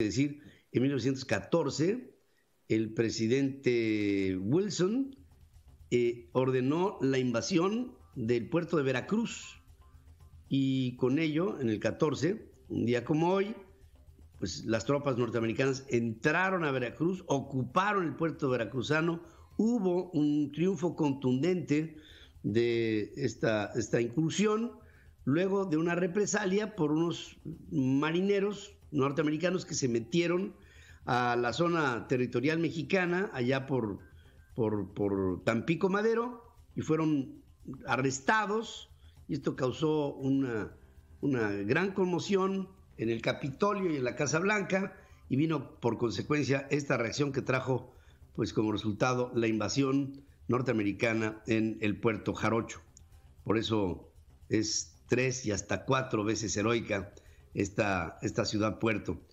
Es decir, en 1914 el presidente Wilson eh, ordenó la invasión del puerto de Veracruz y con ello, en el 14, un día como hoy, pues las tropas norteamericanas entraron a Veracruz, ocuparon el puerto veracruzano, hubo un triunfo contundente de esta, esta incursión, luego de una represalia por unos marineros norteamericanos que se metieron a la zona territorial mexicana, allá por, por, por Tampico Madero, y fueron arrestados, y esto causó una, una gran conmoción en el Capitolio y en la Casa Blanca, y vino por consecuencia esta reacción que trajo, pues como resultado, la invasión norteamericana en el puerto Jarocho. Por eso es tres y hasta cuatro veces heroica esta, esta ciudad puerto.